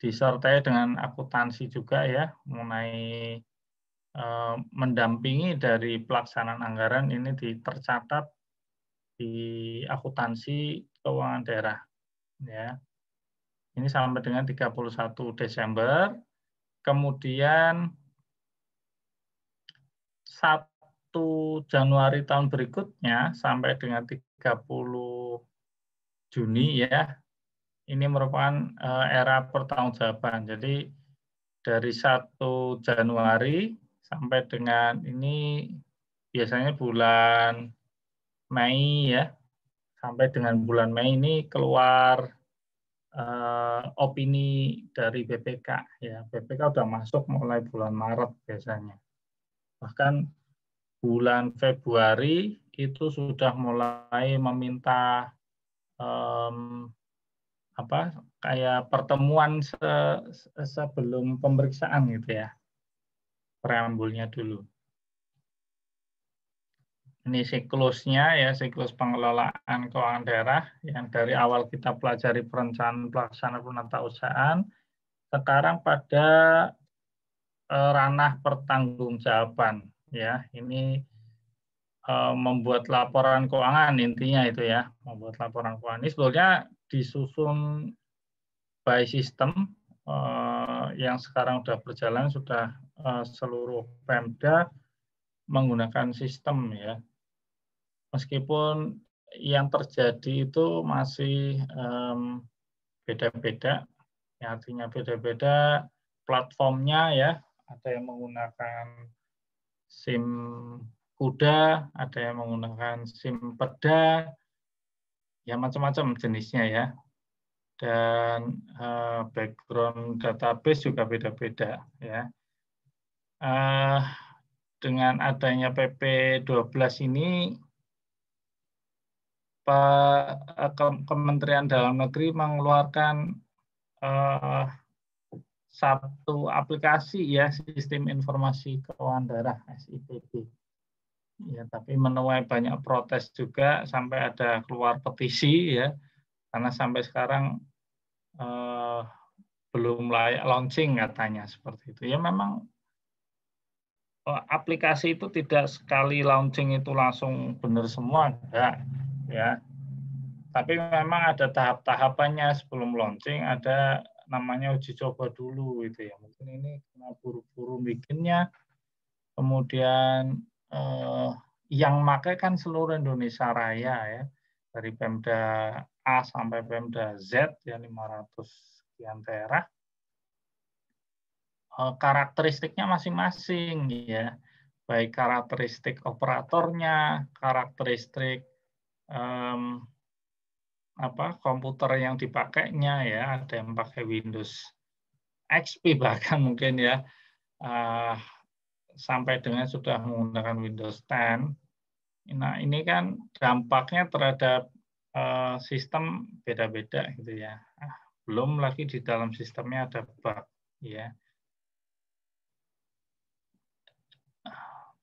disertai dengan akuntansi juga ya mengenai eh, mendampingi dari pelaksanaan anggaran ini tercatat di akuntansi keuangan daerah ya ini sampai dengan 31 Desember kemudian 1 Januari tahun berikutnya sampai dengan 30 Juni ya ini merupakan uh, era pertanggungjawaban. Jadi dari 1 Januari sampai dengan ini biasanya bulan Mei ya. Sampai dengan bulan Mei ini keluar uh, opini dari BPK ya. BPK sudah masuk mulai bulan Maret biasanya. Bahkan bulan Februari itu sudah mulai meminta um, apa kayak pertemuan se, sebelum pemeriksaan gitu ya preambulnya dulu ini siklusnya ya siklus pengelolaan keuangan daerah yang dari awal kita pelajari perencanaan pelaksanaan penata usahaan sekarang pada e, ranah pertanggungjawaban ya ini e, membuat laporan keuangan intinya itu ya membuat laporan keuangan ini sebetulnya disusun by system uh, yang sekarang sudah berjalan sudah uh, seluruh Pemda menggunakan sistem ya. Meskipun yang terjadi itu masih beda-beda, um, artinya beda-beda platformnya ya. Ada yang menggunakan SIM kuda, ada yang menggunakan SIM peda, ya macam-macam jenisnya ya. Dan uh, background database juga beda-beda ya. Uh, dengan adanya PP 12 ini Pak eh, Kementerian Dalam Negeri mengeluarkan uh, satu aplikasi ya sistem informasi keuangan daerah SIPD ya tapi menuai banyak protes juga sampai ada keluar petisi ya karena sampai sekarang eh, belum layak launching katanya seperti itu ya memang eh, aplikasi itu tidak sekali launching itu langsung benar semua enggak ya tapi memang ada tahap-tahapannya sebelum launching ada namanya uji coba dulu itu ya mungkin ini karena buru-buru bikinnya kemudian eh, yang pakai kan seluruh Indonesia Raya ya dari Pemda A sampai Pemda Z ya 500 sekian daerah eh, karakteristiknya masing-masing ya baik karakteristik operatornya karakteristik um, apa komputer yang dipakainya ya ada yang pakai Windows XP bahkan mungkin ya uh, sampai dengan sudah menggunakan Windows 10. Nah, ini kan dampaknya terhadap eh, sistem beda-beda gitu ya. Ah, belum lagi di dalam sistemnya ada bug ya.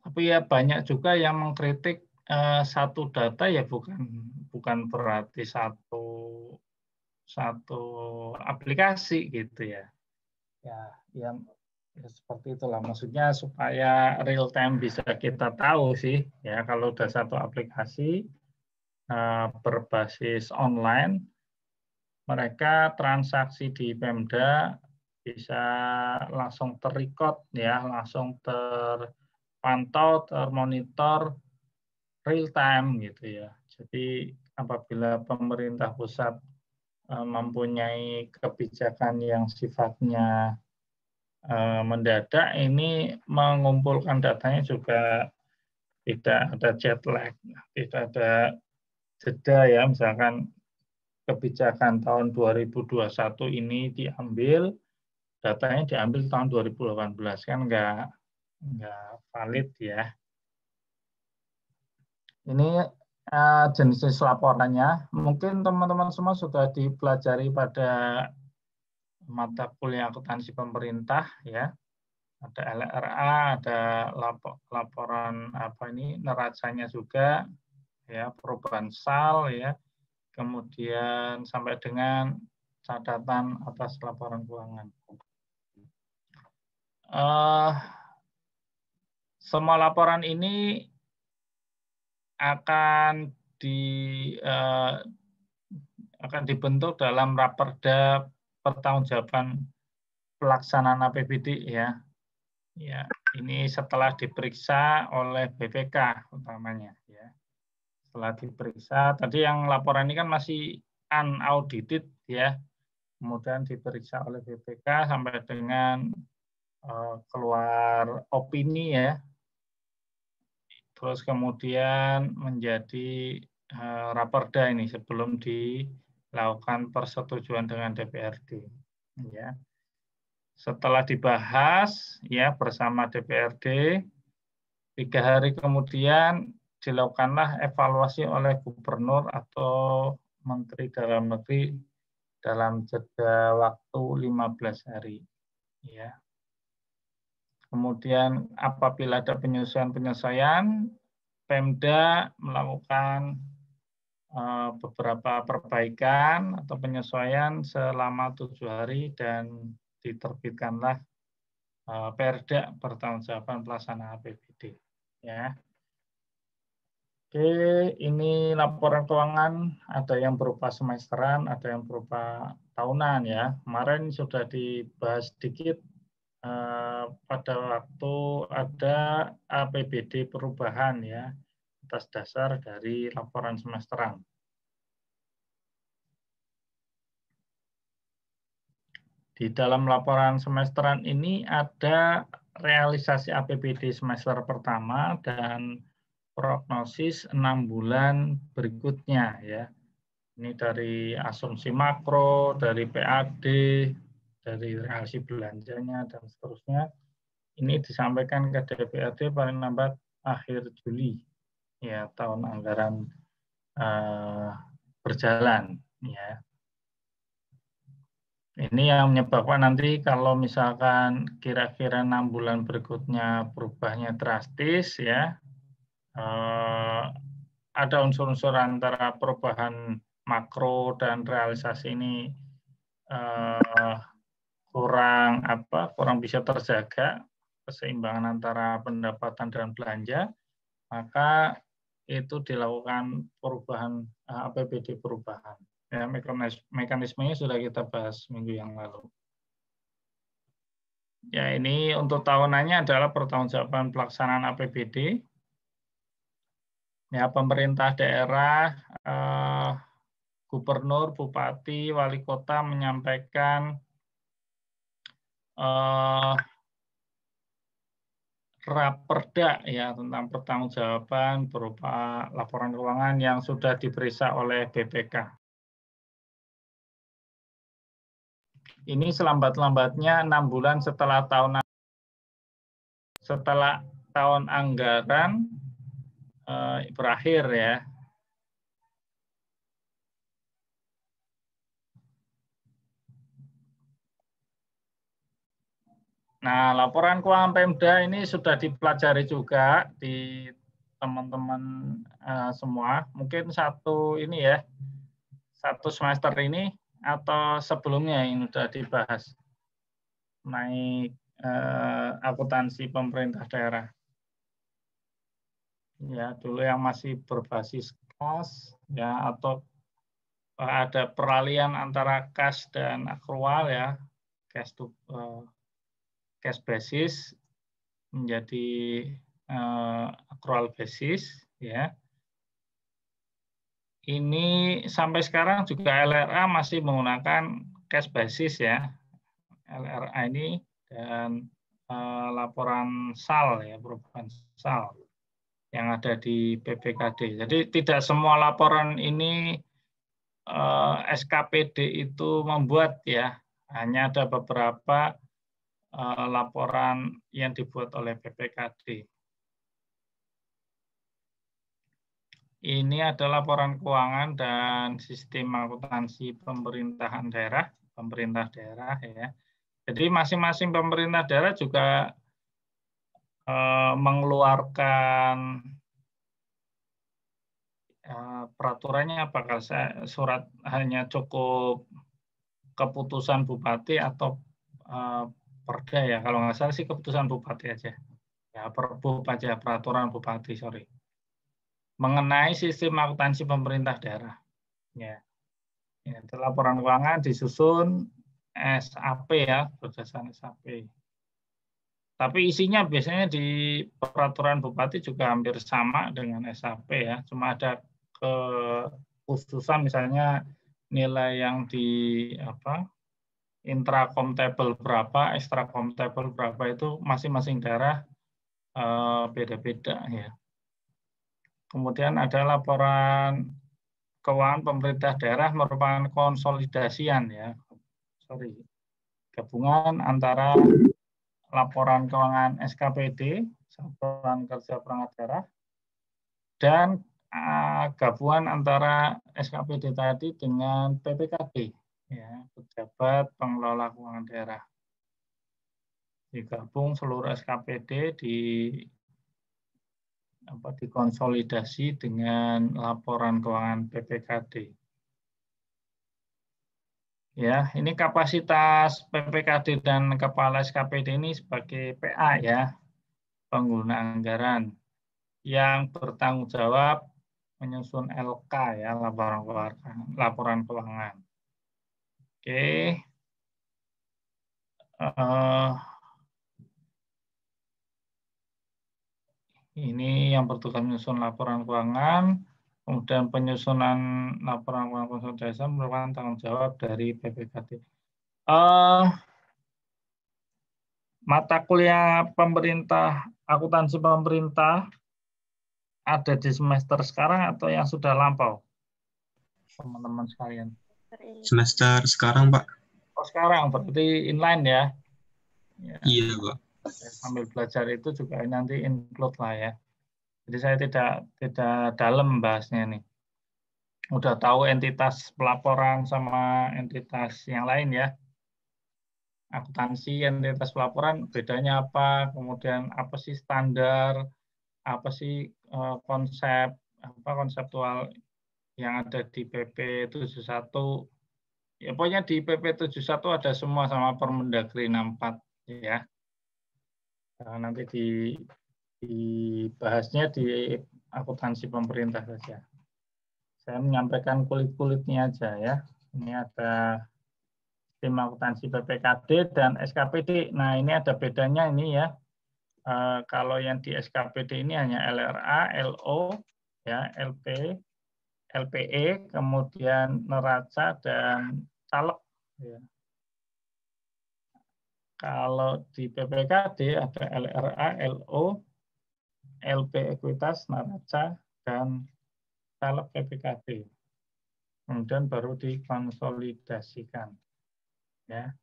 Tapi ya banyak juga yang mengkritik eh, satu data ya bukan bukan berarti satu satu aplikasi gitu ya. Ya, ya Ya, seperti itulah maksudnya supaya real time bisa kita tahu sih ya kalau udah satu aplikasi uh, berbasis online mereka transaksi di Pemda bisa langsung terrecord ya langsung terpantau termonitor real time gitu ya jadi apabila pemerintah pusat uh, mempunyai kebijakan yang sifatnya Eh, mendadak ini mengumpulkan datanya juga tidak ada jet lag, tidak ada jeda ya, misalkan kebijakan tahun 2021 ini diambil, datanya diambil tahun 2018 kan nggak nggak valid ya. Ini jenis-jenis eh, laporannya, mungkin teman-teman semua sudah dipelajari pada mata kuliah akuntansi pemerintah ya ada LRA ada laporan apa ini neracanya juga ya perubahan sal ya kemudian sampai dengan catatan atas laporan keuangan uh, semua laporan ini akan di uh, akan dibentuk dalam raperda pertanggungjawaban pelaksanaan APBD ya. Ya, ini setelah diperiksa oleh BPK utamanya ya. Setelah diperiksa, tadi yang laporan ini kan masih unaudited ya. Kemudian diperiksa oleh BPK sampai dengan eh, keluar opini ya. Terus kemudian menjadi uh, raperda ini sebelum di lakukan persetujuan dengan DPRD ya setelah dibahas ya bersama DPRD tiga hari kemudian dilakukanlah evaluasi oleh gubernur atau menteri dalam negeri dalam jeda waktu 15 hari ya kemudian apabila ada penyesuaian penyesuaian Pemda melakukan Eh, beberapa perbaikan atau penyesuaian selama tujuh hari dan diterbitkanlah eh, Perda pertanggungjawaban pelaksana APBD. Ya. Oke, ini laporan keuangan ada yang berupa semesteran, ada yang berupa tahunan ya. Kemarin sudah dibahas sedikit eh, pada waktu ada APBD perubahan ya atas dasar dari laporan semesteran. Di dalam laporan semesteran ini ada realisasi APBD semester pertama dan prognosis enam bulan berikutnya ya. Ini dari asumsi makro, dari PAD, dari realisasi belanjanya dan seterusnya. Ini disampaikan ke DPRD paling lambat akhir Juli ya tahun anggaran uh, berjalan ya ini yang menyebabkan nanti kalau misalkan kira-kira enam bulan berikutnya perubahnya drastis ya uh, ada unsur-unsur antara perubahan makro dan realisasi ini uh, kurang apa kurang bisa terjaga keseimbangan antara pendapatan dan belanja maka itu dilakukan perubahan eh, APBD perubahan. Ya, mekanismenya sudah kita bahas minggu yang lalu. Ya, ini untuk tahunannya adalah pertanggungjawaban pelaksanaan APBD. Ya, pemerintah daerah, eh, gubernur, bupati, wali kota menyampaikan eh, raperda ya tentang pertanggungjawaban berupa laporan keuangan yang sudah diperiksa oleh BPK. Ini selambat-lambatnya enam bulan setelah tahun setelah tahun anggaran eh, berakhir ya Nah, laporan keuangan Pemda ini sudah dipelajari juga di teman-teman uh, semua. Mungkin satu ini ya, satu semester ini atau sebelumnya yang sudah dibahas naik uh, akuntansi pemerintah daerah. Ya, dulu yang masih berbasis kas ya atau eh, ada peralihan antara kas dan akrual ya, kas to cash basis menjadi uh, eh, accrual basis ya. Ini sampai sekarang juga LRA masih menggunakan cash basis ya. LRA ini dan uh, laporan sal ya perubahan sal yang ada di PPKD. Jadi tidak semua laporan ini eh, SKPD itu membuat ya, hanya ada beberapa Eh, laporan yang dibuat oleh BPKD. Ini ada laporan keuangan dan sistem akuntansi pemerintahan daerah, pemerintah daerah ya. Jadi masing-masing pemerintah daerah juga eh, mengeluarkan eh, peraturannya apakah surat hanya cukup keputusan bupati atau perda ya kalau nggak salah sih keputusan bupati aja ya Perpu aja peraturan bupati sorry mengenai sistem akuntansi pemerintah daerah ya, ya laporan keuangan disusun SAP ya berdasarkan SAP tapi isinya biasanya di peraturan bupati juga hampir sama dengan SAP ya cuma ada ke khususan misalnya nilai yang di apa intracomptable berapa, extracomptable berapa itu masing-masing daerah eh, beda-beda ya. Kemudian ada laporan keuangan pemerintah daerah merupakan konsolidasian ya. Sorry. Gabungan antara laporan keuangan SKPD, Satuan Kerja Perangkat Daerah dan eh, gabungan antara SKPD tadi dengan PPKB ya pejabat pengelola keuangan daerah digabung seluruh SKPD di apa dikonsolidasi dengan laporan keuangan PPKD. Ya, ini kapasitas PPKD dan kepala SKPD ini sebagai PA ya, pengguna anggaran yang bertanggung jawab menyusun LK ya, laporan keuangan, laporan keuangan okay. uh, eh, ini yang bertugas menyusun laporan keuangan, kemudian penyusunan laporan keuangan konsolidasi merupakan tanggung jawab dari PPKT. Uh, eh, mata kuliah pemerintah, akuntansi pemerintah ada di semester sekarang atau yang sudah lampau, teman-teman sekalian? Iya. Semester sekarang, Pak. Oh, sekarang berarti inline ya. ya. Iya, Pak. Sambil belajar itu juga nanti include lah ya. Jadi saya tidak tidak dalam bahasnya nih. Udah tahu entitas pelaporan sama entitas yang lain ya. Akuntansi, entitas pelaporan, bedanya apa? Kemudian apa sih standar? Apa sih eh, konsep apa konseptual yang ada di PP 71 ya pokoknya di PP 71 ada semua sama Permendagri 64 ya. Nah, nanti di dibahasnya di akuntansi pemerintah saja. Saya menyampaikan kulit-kulitnya aja ya. Ini ada tim akuntansi PPKD dan SKPD. Nah, ini ada bedanya ini ya. E, kalau yang di SKPD ini hanya LRA, LO, ya, LP, LPE, kemudian neraca dan caleg. Ya. Kalau di PPKD ada LRA, LO, LP ekuitas, neraca, dan caleg PPKD. Kemudian baru dikonsolidasikan. Ya.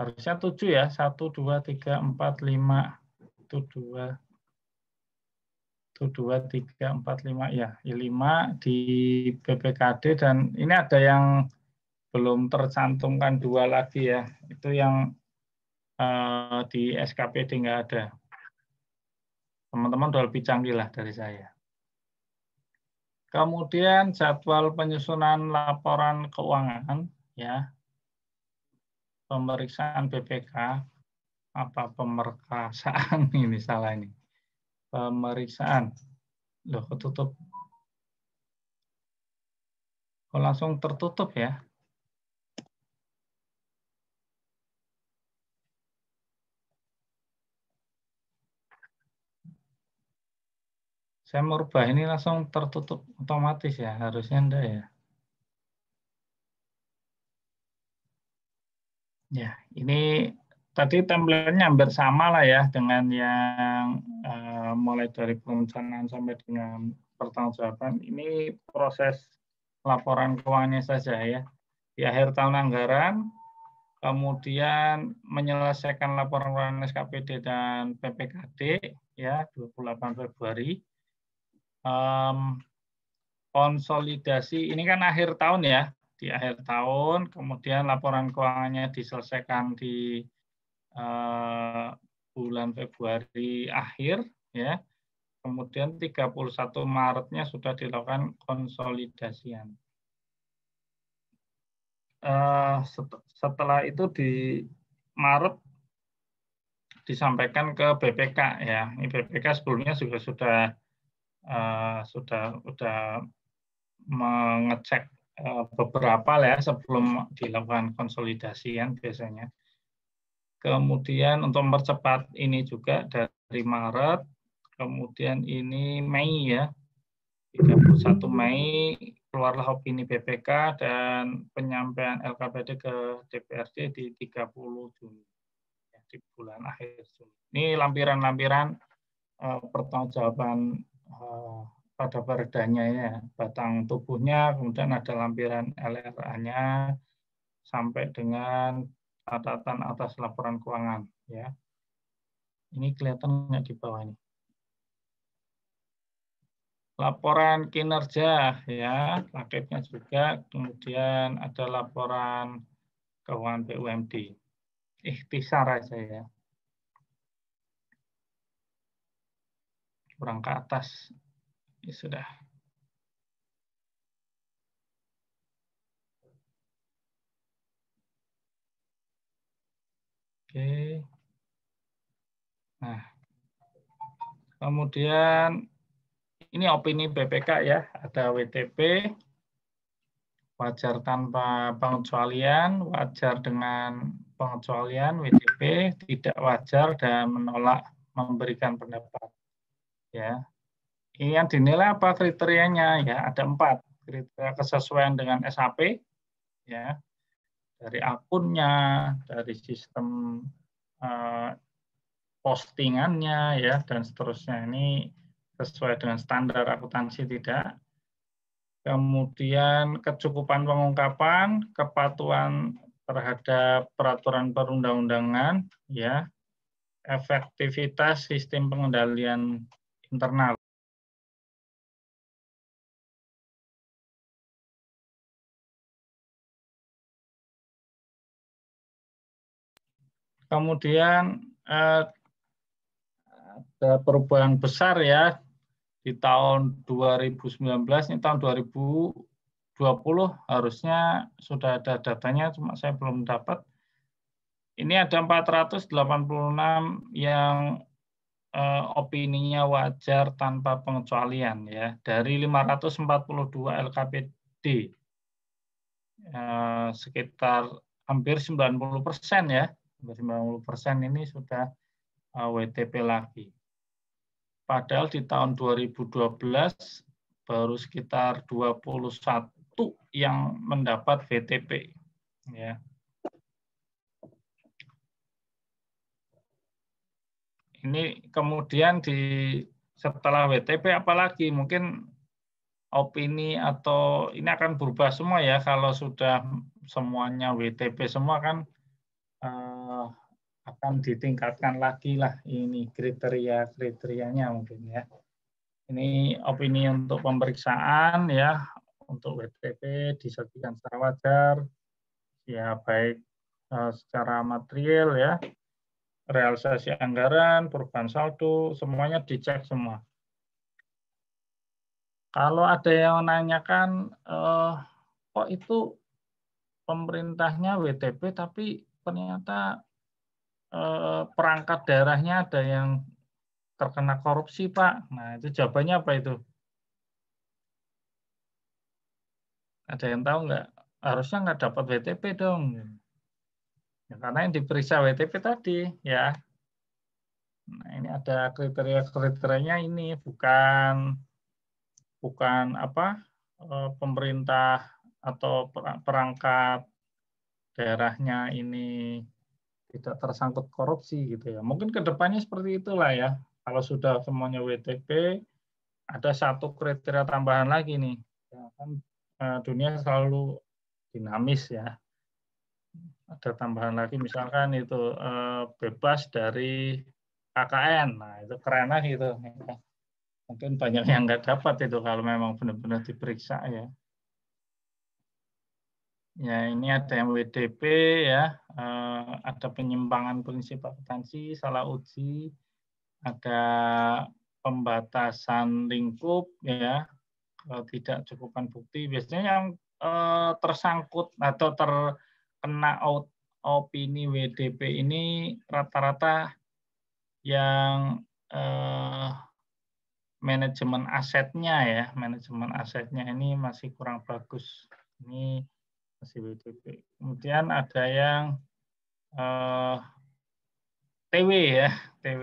Harusnya 7 ya, 1, 2, 3, 4, 5, 1, 2, 1, 2, 3, 4, 5 ya, ya I5 di BPKD dan ini ada yang belum tercantumkan dua lagi ya, itu yang uh, di SKPD nggak ada. Teman-teman udah lebih canggih lah dari saya. Kemudian jadwal penyusunan laporan keuangan ya, pemeriksaan BPK apa pemerkasaan ini salah ini pemeriksaan. Loh, ketutup. Kok langsung tertutup ya? Saya merubah ini langsung tertutup otomatis ya, harusnya enggak ya. Ya, ini tadi templatenya hampir sama lah ya dengan yang uh, mulai dari perencanaan sampai dengan pertanggungjawaban. Ini proses laporan keuangannya saja ya. Di akhir tahun anggaran, kemudian menyelesaikan laporan keuangan SKPD dan PPKD ya 28 Februari. Um, konsolidasi ini kan akhir tahun ya, di akhir tahun, kemudian laporan keuangannya diselesaikan di Eh, bulan Februari akhir ya. Kemudian 31 Maretnya sudah dilakukan konsolidasian. Eh, setelah itu di Maret disampaikan ke BPK ya. Ini BPK sebelumnya juga sudah eh, sudah sudah mengecek beberapa ya sebelum dilakukan konsolidasian biasanya kemudian untuk mempercepat ini juga dari Maret, kemudian ini Mei ya, 31 Mei keluarlah opini BPK dan penyampaian LKPD ke DPRD di 30 Juni, ya, di bulan akhir Juni. Ini lampiran-lampiran uh, pertanggungjawaban uh, pada peredanya ya, batang tubuhnya, kemudian ada lampiran LRA-nya, sampai dengan catatan atas laporan keuangan ya. Ini kelihatan nggak di bawah ini. Laporan kinerja ya, paketnya juga, kemudian ada laporan keuangan BUMD. Ikhtisar aja ya. Kurang ke atas. Ya sudah. Oke. Nah, kemudian ini opini BPK ya, ada WTP, wajar tanpa pengecualian, wajar dengan pengecualian, WTP, tidak wajar dan menolak memberikan pendapat. Ya, ini yang dinilai apa kriterianya ya? Ada empat kriteria kesesuaian dengan SAP, ya dari akunnya, dari sistem eh, postingannya ya dan seterusnya ini sesuai dengan standar akuntansi tidak. Kemudian kecukupan pengungkapan, kepatuhan terhadap peraturan perundang-undangan ya, efektivitas sistem pengendalian internal kemudian eh, ada perubahan besar ya di tahun 2019 ini tahun 2020 harusnya sudah ada datanya cuma saya belum dapat ini ada 486 yang eh, opininya wajar tanpa pengecualian ya dari 542 LKPD eh, sekitar hampir 90 persen ya 90% ini sudah uh, WTP lagi. Padahal di tahun 2012 baru sekitar 21 yang mendapat WTP. Ya. Ini kemudian di setelah WTP apalagi mungkin opini atau ini akan berubah semua ya kalau sudah semuanya WTP semua kan uh, akan ditingkatkan lagi lah ini kriteria-kriterianya mungkin ya. Ini opini untuk pemeriksaan ya untuk WTP disajikan secara wajar ya baik eh, secara material ya realisasi anggaran, perubahan saldo, semuanya dicek semua. Kalau ada yang menanyakan eh, kok itu pemerintahnya WTP tapi ternyata Eh, perangkat daerahnya ada yang terkena korupsi, Pak. Nah, itu jawabannya apa itu? Ada yang tahu nggak? Harusnya nggak dapat WTP dong. Ya, karena yang diperiksa WTP tadi, ya. Nah, ini ada kriteria-kriterianya ini bukan bukan apa eh, pemerintah atau perangkat daerahnya ini tidak tersangkut korupsi gitu ya. Mungkin kedepannya seperti itulah ya. Kalau sudah semuanya WTP, ada satu kriteria tambahan lagi nih. Ya, kan eh, dunia selalu dinamis ya. Ada tambahan lagi misalkan itu eh, bebas dari KKN. Nah itu keren lagi itu. Mungkin banyak yang nggak dapat itu kalau memang benar-benar diperiksa ya. Ya, ini ada yang WDP ya, uh, ada penyimpangan prinsip akuntansi, salah uji, ada pembatasan lingkup ya, kalau tidak cukupkan bukti. Biasanya yang uh, tersangkut atau terkena opini WDP ini rata-rata yang uh, manajemen asetnya ya, manajemen asetnya ini masih kurang bagus. Ini Kemudian ada yang eh, TW ya, TW.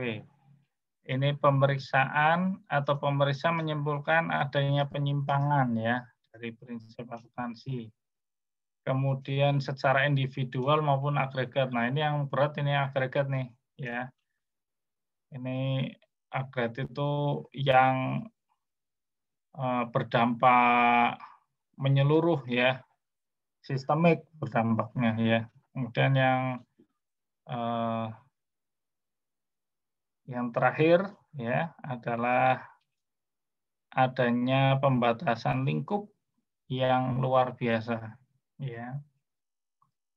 Ini pemeriksaan atau pemeriksa menyimpulkan adanya penyimpangan ya dari prinsip akuntansi. Kemudian secara individual maupun agregat. Nah, ini yang berat ini agregat nih ya. Ini agregat itu yang eh, berdampak menyeluruh ya sistemik berdampaknya ya. Kemudian yang eh, yang terakhir ya adalah adanya pembatasan lingkup yang luar biasa ya.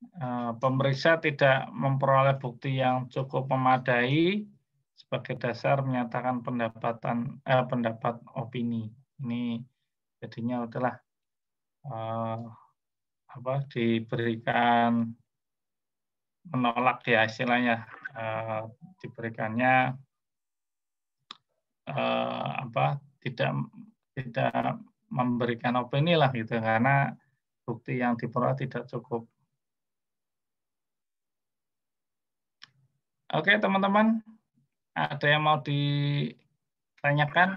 Eh, pemeriksa tidak memperoleh bukti yang cukup memadai sebagai dasar menyatakan pendapatan eh, pendapat opini. Ini jadinya adalah eh, apa diberikan menolak ya istilahnya uh, diberikannya uh, apa tidak tidak memberikan opini lah gitu karena bukti yang diperoleh tidak cukup. Oke teman-teman, ada yang mau ditanyakan?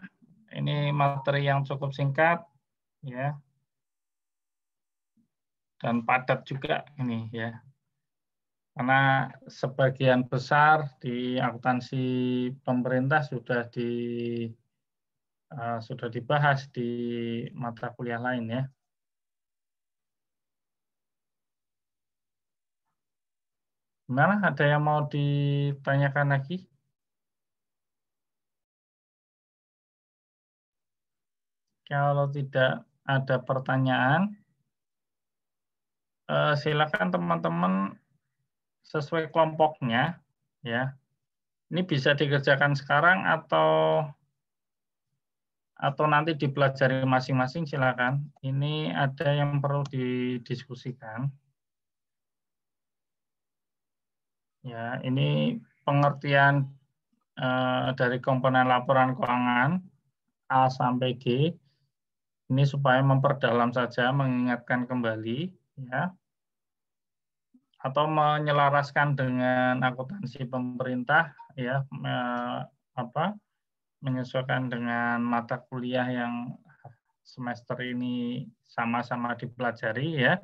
Ini materi yang cukup singkat, ya dan padat juga ini ya. Karena sebagian besar di akuntansi pemerintah sudah di uh, sudah dibahas di mata kuliah lain ya. Gimana? Ada yang mau ditanyakan lagi? Kalau tidak ada pertanyaan, Eh, silakan teman-teman sesuai kelompoknya ya. Ini bisa dikerjakan sekarang atau atau nanti dipelajari masing-masing silakan. Ini ada yang perlu didiskusikan. Ya, ini pengertian eh, dari komponen laporan keuangan A sampai G. Ini supaya memperdalam saja, mengingatkan kembali ya atau menyelaraskan dengan akuntansi pemerintah ya me, apa menyesuaikan dengan mata kuliah yang semester ini sama-sama dipelajari ya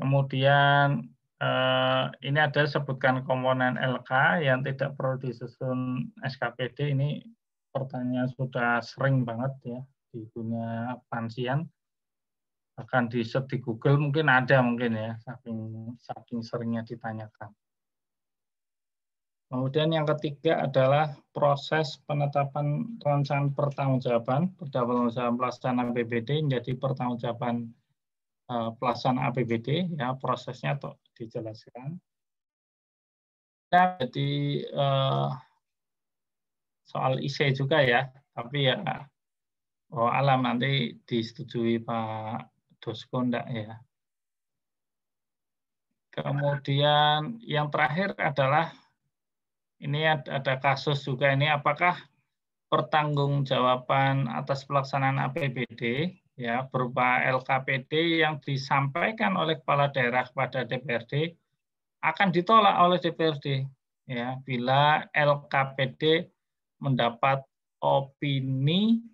kemudian eh, ini ada sebutkan komponen LK yang tidak perlu disusun SKPD ini pertanyaan sudah sering banget ya di dunia pansian akan di search di Google mungkin ada mungkin ya saking saking seringnya ditanyakan. Kemudian yang ketiga adalah proses penetapan rancangan pertanggungjawaban pertanggungjawaban pelaksana APBD menjadi pertanggungjawaban eh, pelaksana APBD ya prosesnya tuh dijelaskan. Ya, jadi eh, soal IC juga ya, tapi ya oh alam nanti disetujui Pak Dosko enggak ya? Kemudian yang terakhir adalah ini ada kasus juga ini apakah pertanggungjawaban atas pelaksanaan APBD ya berupa LKPD yang disampaikan oleh kepala daerah kepada DPRD akan ditolak oleh DPRD ya bila LKPD mendapat opini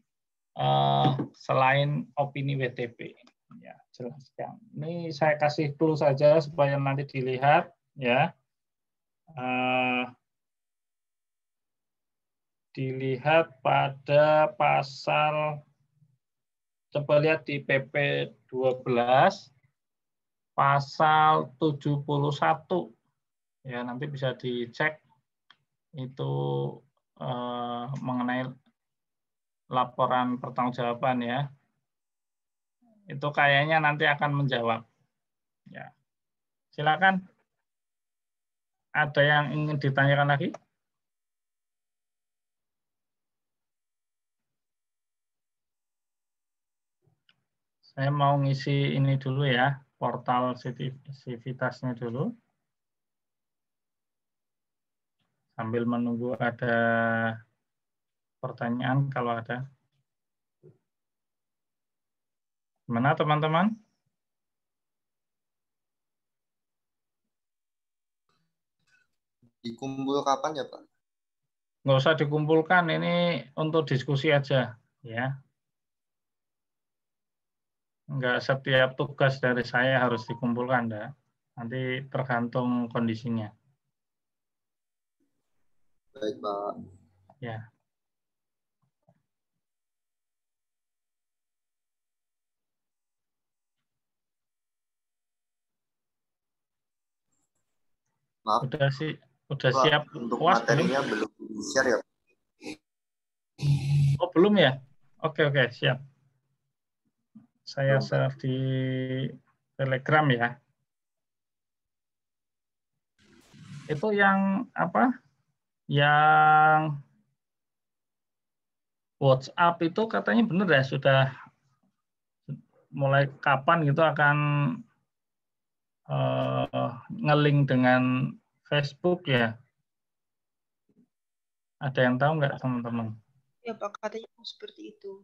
eh, selain opini WTP ya jelaskan. Ya. Ini saya kasih clue saja supaya nanti dilihat ya. Uh, dilihat pada pasal coba lihat di PP 12 pasal 71 ya nanti bisa dicek itu uh, mengenai laporan pertanggungjawaban ya itu kayaknya nanti akan menjawab. Ya. Silakan. Ada yang ingin ditanyakan lagi? Saya mau ngisi ini dulu ya, portal sivitasnya dulu. Sambil menunggu ada pertanyaan kalau ada. Mana teman-teman? Dikumpul kapan ya Pak? Nggak usah dikumpulkan, ini untuk diskusi aja. ya. Nggak setiap tugas dari saya harus dikumpulkan, enggak. Nanti tergantung kondisinya. Baik, Pak. Ya. Maaf. Udah sih, udah siap. Untuk puas materinya belum? belum share ya. Oh, belum ya? Oke, oke, siap. Saya belum. share di Telegram ya. Itu yang apa? Yang WhatsApp itu katanya benar ya sudah mulai kapan gitu akan uh, eh, ngeling dengan Facebook ya? Ada yang tahu nggak teman-teman? Ya Pak, katanya seperti itu.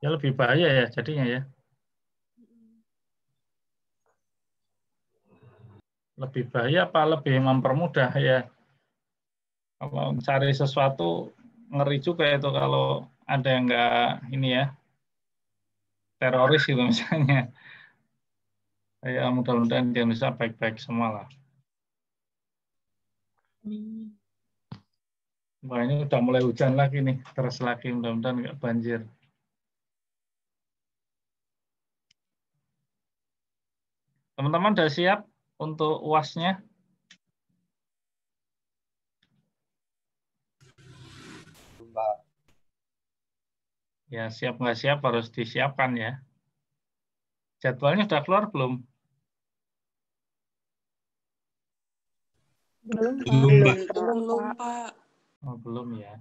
Ya lebih bahaya ya jadinya ya. Lebih bahaya apa lebih mempermudah ya? Kalau cari sesuatu ngeri juga itu kalau ada yang nggak ini ya teroris gitu misalnya Ya mudah-mudahan di Indonesia baik-baik semua lah. Wah ini udah mulai hujan lagi nih, terus lagi mudah-mudahan nggak banjir. Teman-teman udah siap untuk uasnya? Ya siap nggak siap harus disiapkan ya. Jadwalnya sudah keluar belum? Belum, belum, Belum, Pak. Oh, belum ya.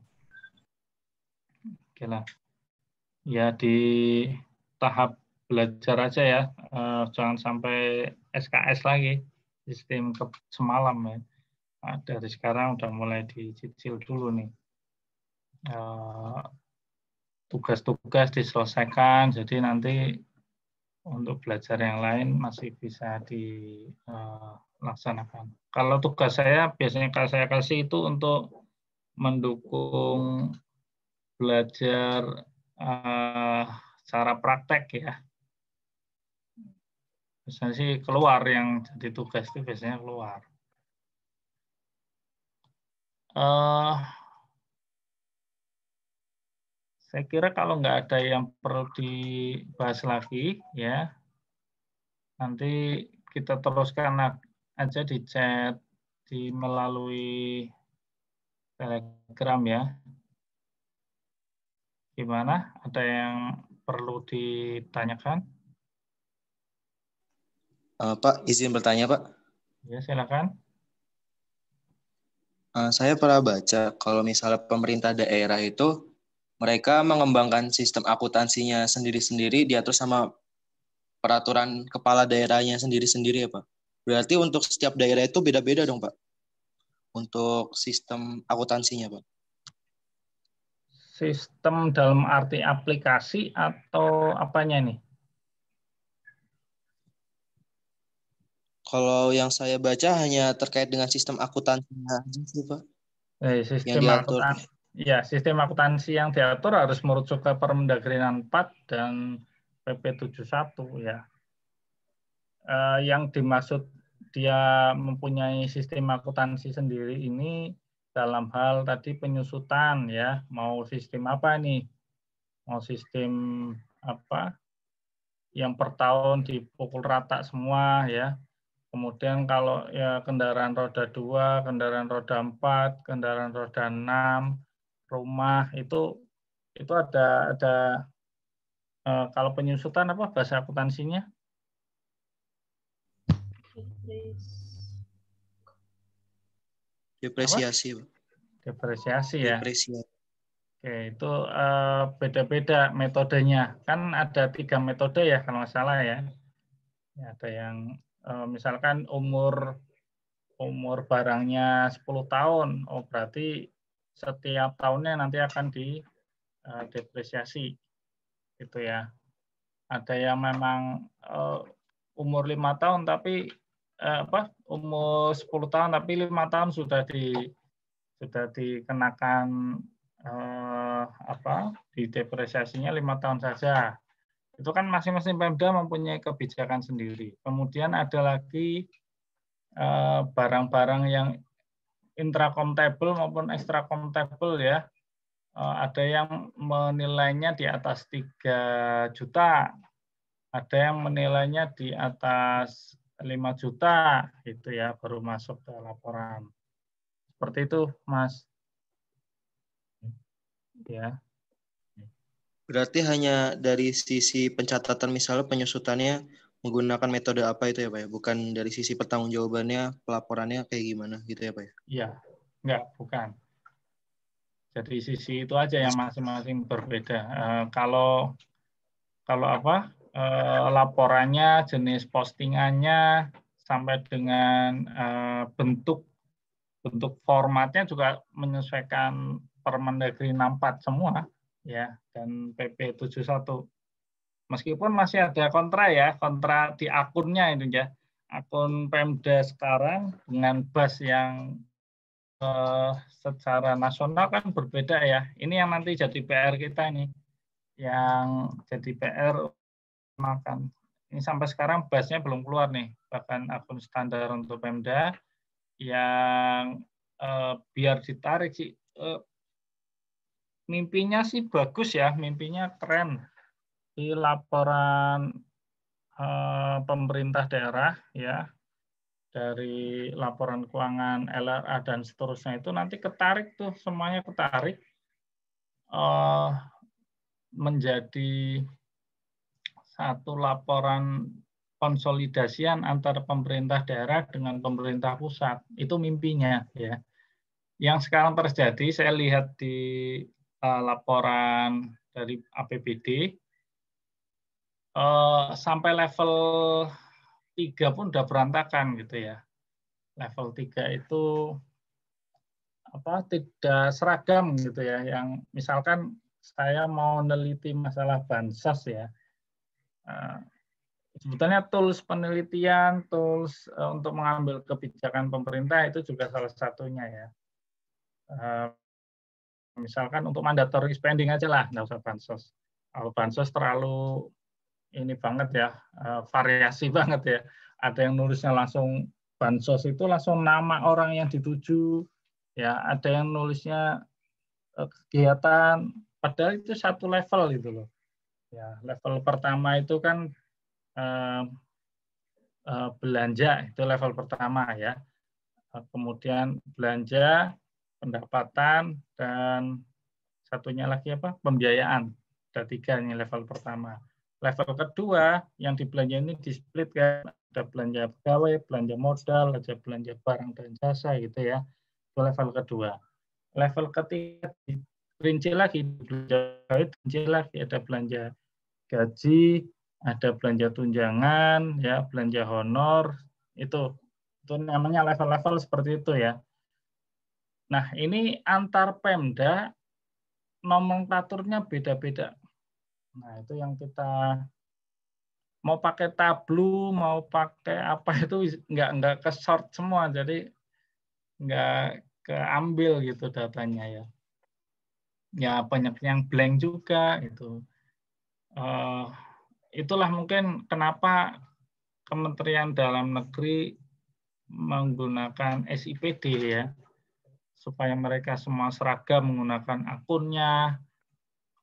Oke lah. Ya, di tahap belajar aja ya. Uh, jangan sampai SKS lagi, sistem ke semalam ya. Nah, dari sekarang udah mulai dicicil dulu nih. tugas eh, tugas-tugas diselesaikan, jadi nanti untuk belajar yang lain masih bisa di uh, laksanakan. Kalau tugas saya biasanya kalau saya kasih itu untuk mendukung belajar uh, cara praktek ya. Biasanya sih keluar yang jadi tugas itu biasanya keluar. Uh, saya kira kalau nggak ada yang perlu dibahas lagi ya nanti kita teruskan aja di chat di melalui Telegram ya. Gimana? Ada yang perlu ditanyakan? Uh, Pak, izin bertanya Pak. Ya, silakan. Uh, saya pernah baca kalau misalnya pemerintah daerah itu mereka mengembangkan sistem akuntansinya sendiri-sendiri diatur sama peraturan kepala daerahnya sendiri-sendiri ya Pak. Berarti untuk setiap daerah itu beda-beda dong, Pak. Untuk sistem akuntansinya, Pak. Sistem dalam arti aplikasi atau apanya nih? Kalau yang saya baca hanya terkait dengan sistem akuntansi Pak. Eh, sistem yang diatur. ya, sistem akuntansi yang diatur harus merujuk ke Permendagri 4 dan PP 71 ya. Uh, yang dimaksud dia mempunyai sistem akuntansi sendiri ini dalam hal tadi penyusutan ya mau sistem apa nih mau sistem apa yang per tahun dipukul rata semua ya kemudian kalau ya kendaraan roda dua kendaraan roda empat kendaraan roda enam rumah itu itu ada ada eh, kalau penyusutan apa bahasa akuntansinya Depresiasi. Apa? Depresiasi ya. Depresiasi. Oke, itu eh, beda-beda uh, metodenya. Kan ada tiga metode ya kalau nggak salah ya. ya ada yang uh, misalkan umur umur barangnya 10 tahun, oh berarti setiap tahunnya nanti akan di uh, depresiasi. Gitu ya. Ada yang memang uh, umur lima tahun tapi Eh, apa umur 10 tahun tapi lima tahun sudah di sudah dikenakan eh, apa di depresiasinya lima tahun saja itu kan masing-masing Pemda mempunyai kebijakan sendiri kemudian ada lagi eh, barang-barang eh, yang intracomptable maupun extracomptable ya eh, ada yang menilainya di atas 3 juta ada yang menilainya di atas 5 juta itu ya baru masuk ke laporan. Seperti itu, Mas. Ya. Berarti hanya dari sisi pencatatan misalnya penyusutannya menggunakan metode apa itu ya Pak ya? Bukan dari sisi pertanggungjawabannya, pelaporannya kayak gimana gitu ya Pak ya? Iya, enggak, bukan. Jadi sisi itu aja yang masing-masing berbeda. Uh, kalau kalau apa eh, laporannya, jenis postingannya, sampai dengan eh, bentuk bentuk formatnya juga menyesuaikan Permendagri 64 semua ya dan PP 71. Meskipun masih ada kontra ya, kontra di akunnya itu ya. Akun Pemda sekarang dengan bas yang eh, secara nasional kan berbeda ya. Ini yang nanti jadi PR kita ini. Yang jadi PR makan. Ini sampai sekarang basnya belum keluar nih, bahkan akun standar untuk Pemda yang eh, biar ditarik sih. Eh, mimpinya sih bagus ya, mimpinya keren. Di laporan eh, pemerintah daerah ya, dari laporan keuangan LRA dan seterusnya itu nanti ketarik tuh semuanya ketarik eh, menjadi satu laporan konsolidasian antara pemerintah daerah dengan pemerintah pusat. Itu mimpinya ya. Yang sekarang terjadi saya lihat di uh, laporan dari APBD uh, eh, sampai level 3 pun sudah berantakan gitu ya. Level 3 itu apa tidak seragam gitu ya yang misalkan saya mau neliti masalah bansos ya Nah, sebetulnya tools penelitian, tools eh, untuk mengambil kebijakan pemerintah itu juga salah satunya ya. Eh, misalkan untuk mandatory spending aja lah, nggak usah bansos. Kalau bansos terlalu ini banget ya, eh, variasi banget ya. Ada yang nulisnya langsung bansos itu langsung nama orang yang dituju, ya ada yang nulisnya kegiatan, padahal itu satu level gitu loh Ya, level pertama itu kan eh, eh, belanja itu level pertama ya. Eh, kemudian belanja, pendapatan dan satunya lagi apa? Pembiayaan. Ada tiga ini level pertama. Level kedua yang dibelanja ini di split kan ada belanja pegawai, belanja modal, ada belanja barang dan jasa gitu ya. Itu level kedua. Level ketiga rinci lagi belanja itu rinci lagi ada belanja gaji ada belanja tunjangan ya belanja honor itu itu namanya level-level seperti itu ya nah ini antar Pemda nomenklaturnya beda-beda nah itu yang kita mau pakai tablu mau pakai apa itu nggak nggak ke short semua jadi nggak keambil gitu datanya ya ya banyak yang blank juga itu uh, eh, itulah mungkin kenapa Kementerian Dalam Negeri menggunakan SIPD ya supaya mereka semua seragam menggunakan akunnya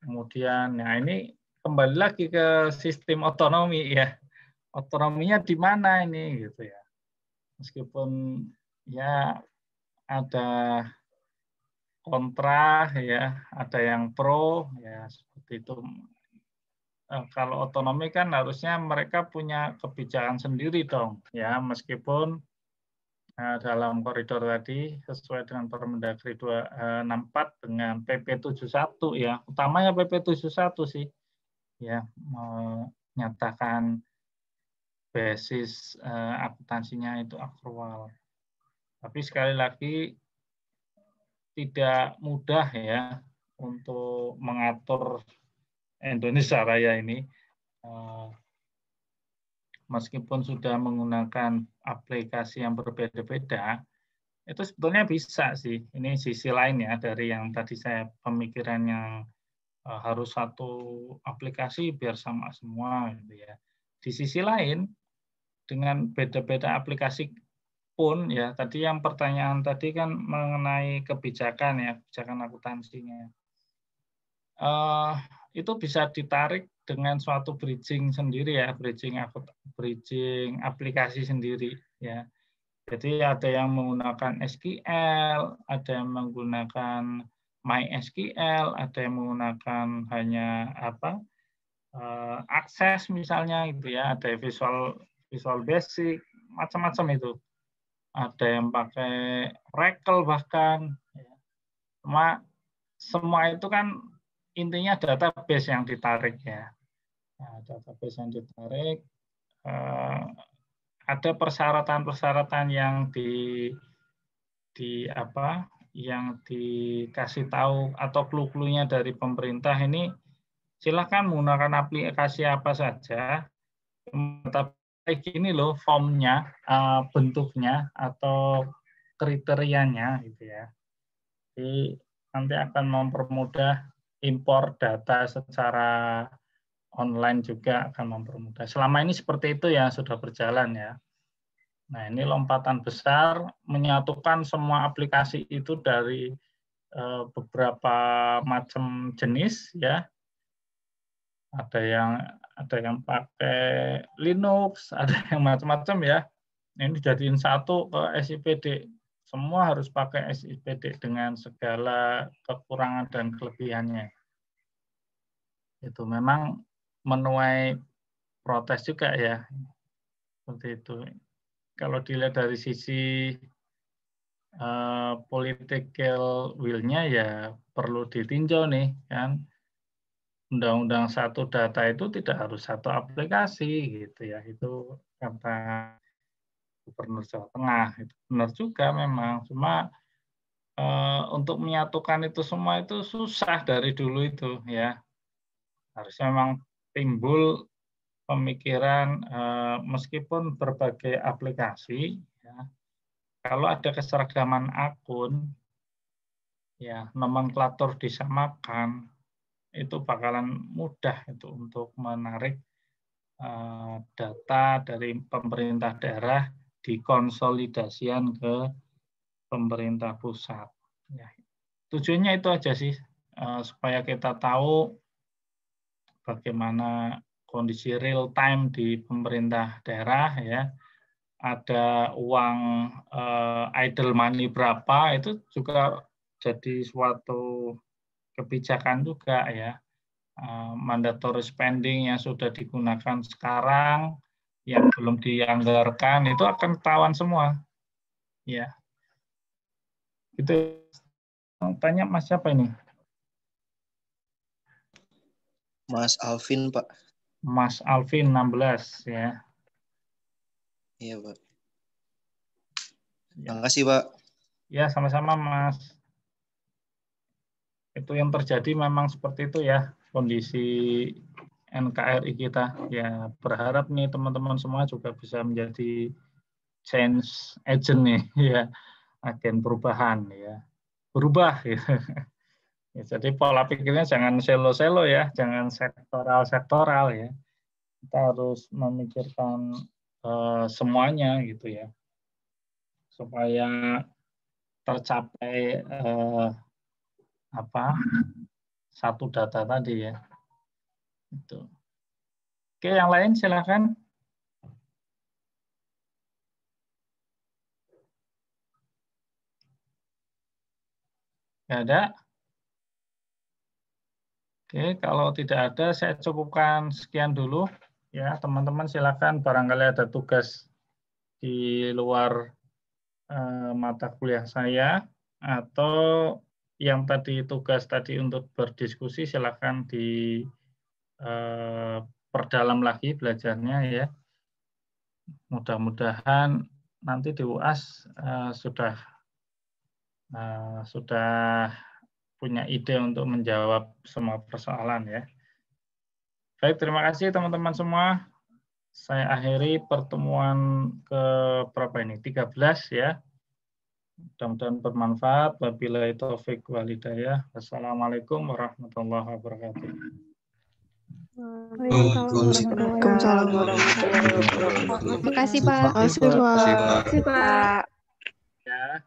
kemudian nah ini kembali lagi ke sistem otonomi ya otonominya di mana ini gitu ya meskipun ya ada kontra ya ada yang pro ya seperti itu eh, kalau otonomi kan harusnya mereka punya kebijakan sendiri dong ya meskipun eh, dalam koridor tadi sesuai dengan Permendagri 264 eh, dengan PP 71 ya utamanya PP 71 sih ya menyatakan basis akuntansinya itu aktual. tapi sekali lagi tidak mudah ya untuk mengatur Indonesia Raya ini. Eh, meskipun sudah menggunakan aplikasi yang berbeda-beda, itu sebetulnya bisa sih. Ini sisi lain ya dari yang tadi saya pemikiran yang eh, harus satu aplikasi biar sama semua gitu ya. Di sisi lain, dengan beda-beda aplikasi pun ya tadi yang pertanyaan tadi kan mengenai kebijakan ya kebijakan akuntansinya uh, itu bisa ditarik dengan suatu bridging sendiri ya bridging bridging aplikasi sendiri ya jadi ada yang menggunakan SQL ada yang menggunakan MySQL ada yang menggunakan hanya apa uh, akses misalnya gitu ya ada visual visual basic macam-macam itu ada yang pakai rekel bahkan. Cuma semua itu kan intinya database yang ditarik ya. Nah, database yang ditarik, eh, ada persyaratan-persyaratan yang di di apa yang dikasih tahu atau clue-cluenya dari pemerintah ini silahkan menggunakan aplikasi apa saja kayak gini loh formnya, uh, bentuknya atau kriterianya gitu ya. Jadi nanti akan mempermudah impor data secara online juga akan mempermudah. Selama ini seperti itu ya sudah berjalan ya. Nah ini lompatan besar menyatukan semua aplikasi itu dari uh, beberapa macam jenis ya. Ada yang ada yang pakai Linux, ada yang macam-macam ya. Ini dijadiin satu ke SIPD. Semua harus pakai SIPD dengan segala kekurangan dan kelebihannya. Itu memang menuai protes juga ya. Seperti itu. Kalau dilihat dari sisi uh, political will-nya ya perlu ditinjau nih kan Undang-Undang satu data itu tidak harus satu aplikasi gitu ya. Itu kata Gubernur Jawa Tengah. Itu benar juga memang. Cuma e, untuk menyatukan itu semua itu susah dari dulu itu ya. Harus memang timbul pemikiran e, meskipun berbagai aplikasi ya, kalau ada keseragaman akun ya nomenklatur disamakan itu bakalan mudah itu untuk menarik eh, data dari pemerintah daerah dikonsolidasian ke pemerintah pusat. Ya, tujuannya itu aja sih eh, supaya kita tahu bagaimana kondisi real time di pemerintah daerah ya ada uang uh, idle money berapa itu juga jadi suatu kebijakan juga ya eh, mandatory spending yang sudah digunakan sekarang yang belum dianggarkan itu akan ketahuan semua ya itu tanya mas siapa ini Mas Alvin Pak Mas Alvin 16 ya iya Pak terima ya. kasih Pak ya sama-sama Mas itu yang terjadi memang seperti itu ya kondisi NKRI kita ya berharap nih teman-teman semua juga bisa menjadi change agent nih ya agen perubahan ya berubah gitu. ya, jadi pola pikirnya jangan selo-selo ya jangan sektoral-sektoral ya kita harus memikirkan uh, semuanya gitu ya supaya tercapai uh, apa satu data tadi ya. Itu. Oke, yang lain silahkan. Nggak ada? Oke, kalau tidak ada saya cukupkan sekian dulu. Ya, teman-teman silahkan barangkali ada tugas di luar eh, mata kuliah saya atau yang tadi tugas tadi untuk berdiskusi silahkan di eh, perdalam lagi belajarnya ya. Mudah-mudahan nanti di UAS uh, eh, sudah uh, sudah punya ide untuk menjawab semua persoalan ya. Baik, terima kasih teman-teman semua. Saya akhiri pertemuan ke berapa ini? 13 ya. Mudah-mudahan bermanfaat. Wabillahi taufik walidayah. Wassalamualaikum warahmatullahi wabarakatuh. Waalaikumsalam Terima kasih Pak. Terima kasih Pak. Ya.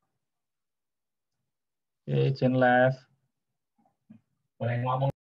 Oke, izin live. Boleh ngomong.